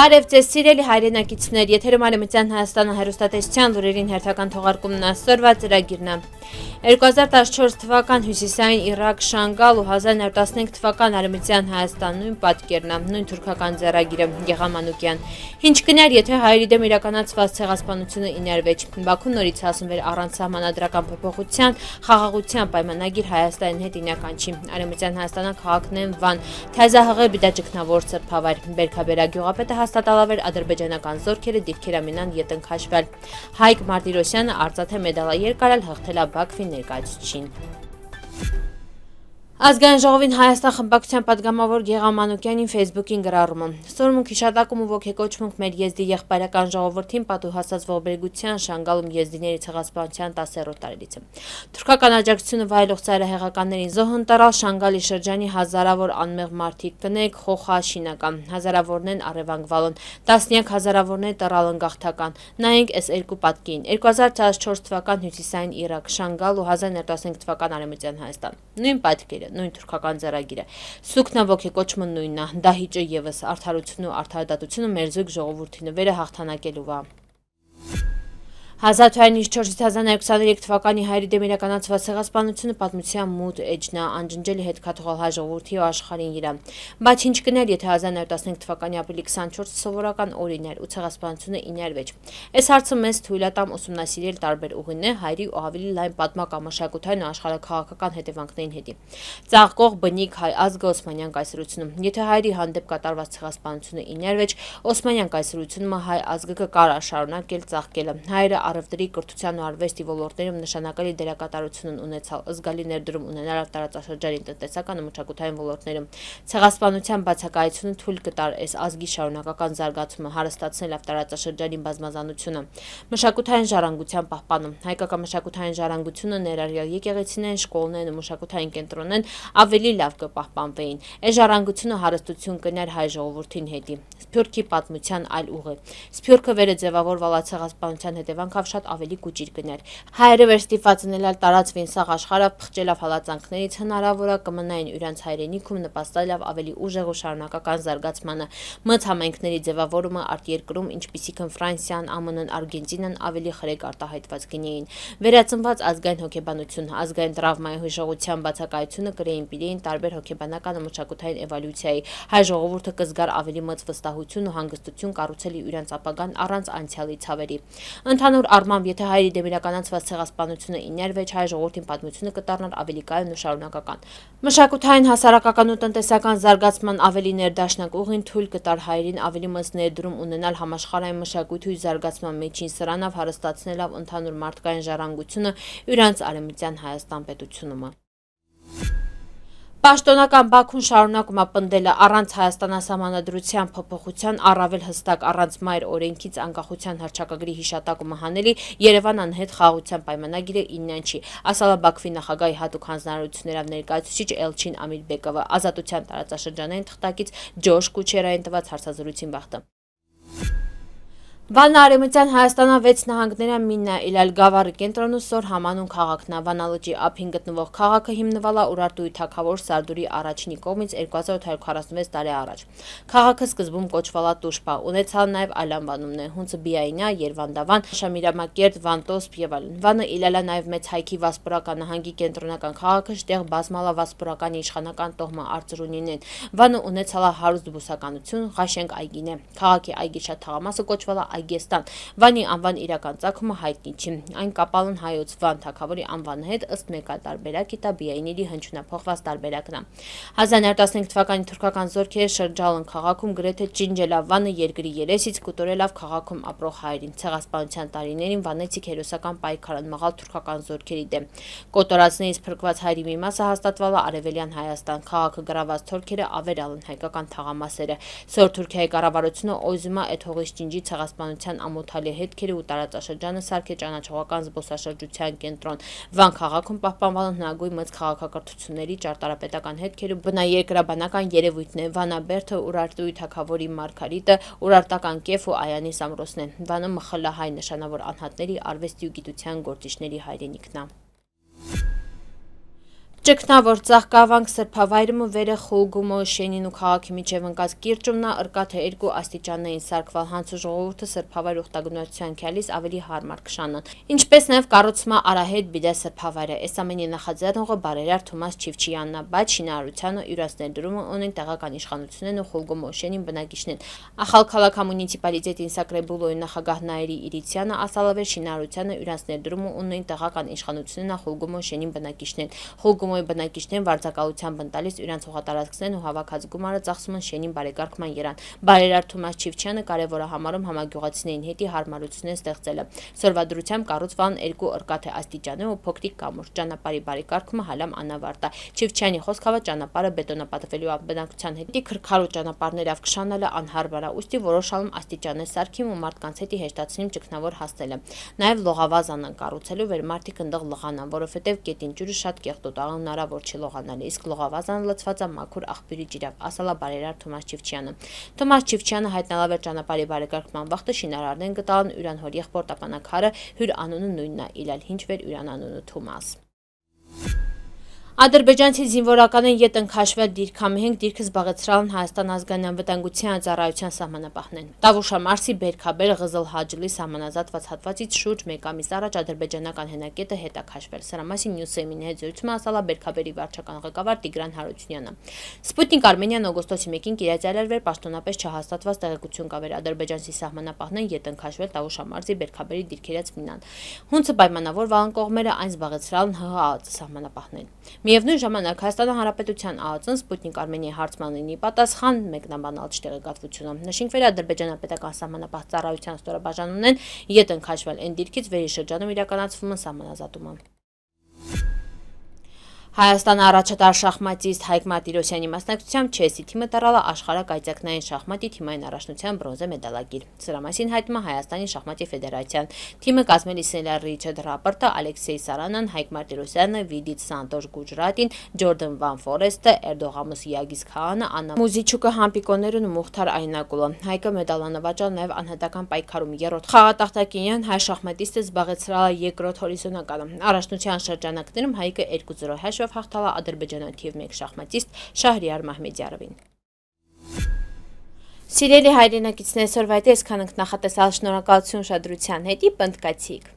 Բարև ձեզ սիրելի հայրենակիցներ, եթերում արեմության Հայաստանը հերուստատեսության լուրերին հերթական թողարկումն ասորվա ծրագիրնը։ 2014 թվական հուսիսային իրակ շանգալ ու 1915 թվական արեմության Հայաստան նույն պատկերնը, նույն թուրկական ձերագիրը գեղամանուկյան։ Հինչ կներ, եթե հայրի դեմ իրականացված ցեղասպանությունը իներվեջ, Բաքուն նորից հասնվեր առանց համանadrական փոփոխության, խաղաղության պայմանագիր Հայաստանի հետ ինականչի։ Արեմության Հայաստանը քաղաքն են Վան, Թազահղե բիդաճկնավոր ծրփավար, Բերքաբերա գյուղապետը փաստատալավեր ադրբեջանական զորքերը դիրքերամենան ետնք հաշվել։ Հայկ Մարտիրոսյանը արծաթե մեդալա երկարալ հաղթել է Բաքվի ներկայացուցիչին։ Ազգային ժողովին Հայաստան խմբակության պատգամավոր Գեղամանուկյանին Facebook-ին գրառումը։ Սորմունքի շատակում ու ոգեկոչմունք մեր եզդի եղբայրական ժողովրդին պատուհասած ողբերգության շանգալում եզդիների ցեղասպանության 10-րդ տարելիցը։ Թուրքական աջակցությունը վայելող ծայրահեղականներին զոհ ընտարալ Շանգալի շրջանի հազարավոր անմեղ մարդիկ կնեք, խոխա շինական, հազարավորն են արևանգվալոն, տասնյակ հազարավորն են տռալն գաղթական։ Նայենք այս երկու պատկին։ 2014 թվական հյուսիսային Իրաք, Շանգալ ու 1915 թվական Արևմտյան Հայաստան։ Նույն պատկերը նույն թուրքական ձեռագիրը։ Սուկնա ոգի կոչմը նույնն է, դահիճը եւս արդարությունը, արդարադատությունը մեր զույգ ժողովրդին վերը հաղթանակելու վա։ 1904-2023 թվականի հայրի դեմ իրականացված ցեղասպանությունը պատմության մութ էջն է, անջնջելի հետ քաթողալ հայ ժողովրդի ու աշխարհին իրա։ Բայց ինչ կներ, եթե 1915 թվականի ապրիլի 24-ը սովորական օրին էր ու ցեղասպանությունը 9-ր վեճ։ Այս հարցը մեզ թույլատամ ուսումնասիրել տարբեր ուղիներ հայրի ու ավելի լայն պատմակամշակութային ու աշխարհակաղակական հետևանքներին հետի։ Ծաղկող բնիկ հայ ազգը Օսմանյան կայսրությունում։ Եթե հայրի հանդեպ կատարված ցեղասպանությունը 9-ր վեճ, Օսմանյան կայսրությունում հայ ազգը կկարա շարունակել ծաղկելը։ Հայրը առևտրի, կրթության ու արվեստի ոլորտներում նշանակալի դերակատարությունն ունեցալ, զգալի ներդրում ունենալ տարածաշրջանի տնտեսական ու մշակութային ոլորտներում։ Ցեղասպանության բացակայությունը թույլ կտար այս ազգի շարունակական զարգացումը, հարստացնելավ տարածաշրջանի բազմազանությունը։ Մշակութային ժառանգության պահպանում։ Հայկական մշակութային ժառանգությունը ներառյալ եկեղեցիներն, շկոլներն ու մշակութային կենտրոններն ավելի լավ կպահպանվեին։ Այս ժառանգությունը հարստություն կներ հայ ժողովրդին հետի։ Սփյուռքի պատմության այլ ուղ է։ Սփյուռքը վեր է ձևավորվալ ցեղասպանության հետևանքով եղավ շատ ավելի կուճիր գնել։ Հայերը վերստիված ընելալ տարածվին սաղ աշխարհը փղճելով հալածանքներից հնարավորա կմնային յուրանց հայրենիքում նպաստելով ավելի ուժեղ ու շարունակական զարգացմանը։ Մց համայնքների ձևավորումը արտերկրում, ինչպիսիքն Ֆրանսիան, ԱՄՆ-ն, Արգենտինան ավելի խրեկ արտահայտված գնեին։ Վերածնված ազգային հոգեբանություն, ազգային տրավմայի հիշողության բացակայությունը կրեին պիրեին տարբեր հոգեբանական մշակութային էվոլյուցիայի։ Հայ ժողովուրդը կզգար ավելի մծ վստահություն ու հանգստություն կառուցել իրենց ապագան առանց անցյալի ցավերի։ Ընդհանուր արմամբ, եթե հայրի դեմ իրականացված ցեղասպանությունը իներ վեճ հայ ժողովրդին պատմությունը կդառնար ավելի կայուն ու շարունակական։ Մշակութային, հասարակական ու տնտեսական զարգացման ավելի ներդաշնակ ուղին թույլ կտար հայրին ավելի մեծ ներդրում ունենալ համաշխարհային մշակույթի ու զարգացման մեջին սրանով հարստացնելով ընդհանուր մարդկային ժառանգությունը իրանց արեմության Հայաստան պետությունումը։ Պաշտոնական Բաքուն շարունակում է պնդելը առանց Հայաստանա համանadrության փոփոխության առավել հստակ առանց մայր օրենքից անկախության հռչակագրի հիշատակումը հանելի Երևանն հետ խաղաղության պայմանագիրը 9-ն չի։ Ասալա Բաքվի նախագահի հատուկ հանձնարարություններով ներկայացուցիչ Էլչին Ամիրբեկովը ազատության տարածաշրջանային թղթակից Ջորջ Կուչերային տված հարցազրույցին բախտը։ Վանարեմության Հայաստանա 6 նահանգները միննա իլալ գավարի կենտրոնու սոր համանուն քաղաքն ավանալոջի ափին գտնվող քաղաքը հիմնվալա Ուրարտուի թակավոր Սարդուրի առաջնի կողմից 2846 տարի առաջ։ Քաղաքը սկզբում կոչվալա Տուշպա, ունեցալ նաև այլ անվանումներ՝ Հունցը Բիայինա, Երվանդավան, Շամիրամակերտ, Վանտոսպ եւ այլն։ Վանը իլալա նաև Մեծ Հայքի Վասպուրական նահանգի կենտրոնական քաղաքը, շտեղ բազմալա Վասպուրական իշխանական տոհմը Արձրունինեն։ Վանը ունեցալա հարուստ բուսականություն, Ղաշենք այգին է։ Քաղաքի այգի շատ թաղամասը կոչվալա այգի Այգեստան։ Վանի անվան իրական ծագումը հայտնի չի։ Այն կապալն հայոց Վան թագավորի անվանի հետ ըստ մեկատարբերակ իտաբիայիների հնչյունափոխված տարբերակն է։ 1915 թվականի թուրքական զորքերը շրջալն քաղաքում գրեթե Ճինջելավ Վանը երկրի երեսից կուտորելով քաղաքում ապրող հայերին։ Ցեղասպանության տարիներին Վանեցիք հերոսական պայքարան մղալ թուրքական զորքերի դեմ։ Կոտորածներից փրկված հայերի մի մասը հաստատվալ է Արևելյան Հայաստան քաղաքը գրաված թորքերը ավերալն հայկական թաղամասերը։ Սոր Թուրքիայի կառավարությունը օզումա այդ հողից Ճինջի ցեղասպան գրականության ամոթալի հետքերը ու տարածաշրջանը սարք է ճանաչողական զբոսաշրջության կենտրոն։ Վան քաղաքում պահպանվել են հնագույն մեծ քաղաքակրթությունների ճարտարապետական հետքերը, բնաերկրաբանական երևույթն է, Վանաբերդը, Ուրարտուի թագավորի Մարգարիտը, Ուրարտական կեֆ ու Այանի Սամրոսն է։ Վանը մխլահայ նշանավոր անհատների արվեստի ու գիտության գործիչների հայրենիքն է։ Ճգնավոր ծաղկավանք սրպավայրում ու վերը խողգում ու շենին ու քաղաքի միջև ընկած կիրջում նա արկատ է երկու աստիճաններին սարկվալ հանցու ժողորդը սրպավայր ուխտագնորության կյալիս ավելի հարմար կշանան։ Ինչպես նաև կարոցմա արահետ բիդե սրպավայրը, այս ամենի նախաձեռնողը բարերար Թումաս Չիվչիյանն է, բայց շինարարությանը յուրաց ներդրումը ունեն տեղական իշխանությունն ու խողգում օշենին բնակիչներն։ Ախալ քաղաք մունիցիպալիտետի Սակրեբուլոյի նախագահ Նաիրի Իրիցյանը ասալավ է շինարարությանը յուրաց ներդրումը ունեն տեղական իշխանությունն ու խողգում օշենին բնակիչներն։ Խողգում Կոմոյի բնակիչներն վարձակալությամբ են տալիս իրենց հողատարածքներն ու հավաքած գումարը ծախսում են շենին բարեկարգման երան։ Բարերար Թումաս Չիվչյանը կարևորահամարում համագյուղացիներին հետի հարմարություններ ստեղծելը։ Սորվադրությամբ կառուցվան երկու արկաթե աստիճաններ ու փոքրիկ կամուրջ ճանապարհի բարեկարգումը հալամ անավարտ է։ Չիվչյանի խոսքով ճանապարհը բետոնապատվելու աբնակության հետի քրքարու ճանապարհներով քշանալը անհարմար է, ուստի որոշալում աստիճաններ սարքիմ ու մարդկանց հետի հեշտացնիմ ճգնավոր հասնելը։ Նաև լողավազան են կառուցելու վերմարտիկ ընդող լղանան, որովհետև կետին ջուրը շատ կեղտոտաղ լողանալն հնարավոր չի լողանալի, իսկ լողավազան լցված է մաքուր աղբյուրի ջիրավ, ասալա բարերար Թոմաս Չիվչյանը։ Թոմաս Չիվչյանը հայտնալավ էր ճանապարհի բարեկարգման վախտը շինարարներն գտալն Յուրանհոր եղբոր տապանակ հարը, հյուր անունը նույնն է, իլալ հինչ վեր Յուրանանունը Թոմաս։ Ադրբեջանցի զինվորականեն ետ ընքաշվել դիրքամհենք դիրքը զբաղեցրալն Հայաստան ազգային անվտանգության ծառայության սահմանապահներն։ Տավուշամարսի Բերքաբեր Ղզլ Հաջլի սահմանազատված հատվածից շուրջ 1 ամիս առաջ ադրբեջանական հենակետը հետաքաշվել։ Սրա մասին Newsemin հետ զրույցում ասել է Բերքաբերի վարչական ղեկավար Տիգրան Հարությունյանը։ Սպուտնիկ Արմենիան օգոստոսի 1-ին կիրակալարվել պաշտոնապես չհաստատված տեղեկություն կավեր ադրբեջանցի սահմանապահներն ետ ընքաշվել Տավուշամարսի Բերքաբերի դիրքերից մինան։ Հունցը պայմանավոր վաղն կողմերը այն զբաղեցրալն ՀՀԱ սահմանապահներն։ Միևնույն ժամանակ Հայաստանի Հանրապետության ԱԱԾ-ն Սպուտնիկ Արմենիի հարցմանին ի պատասխան մեկնաբան ալչ տեղեկատվությունը։ Նշենք վեր ադրբեջանապետական սահմանապահ ծառայության ստորաբաժանումն են ետ են քաշվել այն դիրքից, վերի շրջանում իրականացվում են սահմանազատումը։ Հայաստանը առաջատար շախմատիստ Հայկ Մատիրոսյանի մասնակցությամբ Չեսի թիմը տարալա աշխարհակայծակնային շախմատի թիմային առաջնության բրոնզե մեդալակիր։ Սրա մասին հայտում է Հայաստանի շախմատի ֆեդերացիան։ Թիմը կազմել է Սելա Ռիչարդ Ռապորտը, Ալեքսեյ Սարանան, Հայկ Մատիրոսյանը, Վիդիտ Սանտոշ Գուջրատին, Ջորդան Վան Ֆորեստը, Էրդողամուս Յագիզ Քահանը, Աննա Մուզիչուկը Համպիկոներն ու Մուխտար Այնակուլը։ Հայկը մեդալանվաճել նաև անհատական պայքարում երրորդ խաղատախտակին հայ շախմատիստը զբաղեցրել է երկրորդ հորիզոնականը։ Առաջնության շրջանակներում Հայկը 2-0 հաշվով և հաղթալա ադրբեջանաթիվ մեկ շախմատիստ շահրիար Մահմեդյարովին։ Սիրելի հայրենակիցներ, այսօր վայտ ես քանք նախատեսալ շնորհակալություն շադրության հետի, պնդկացիք։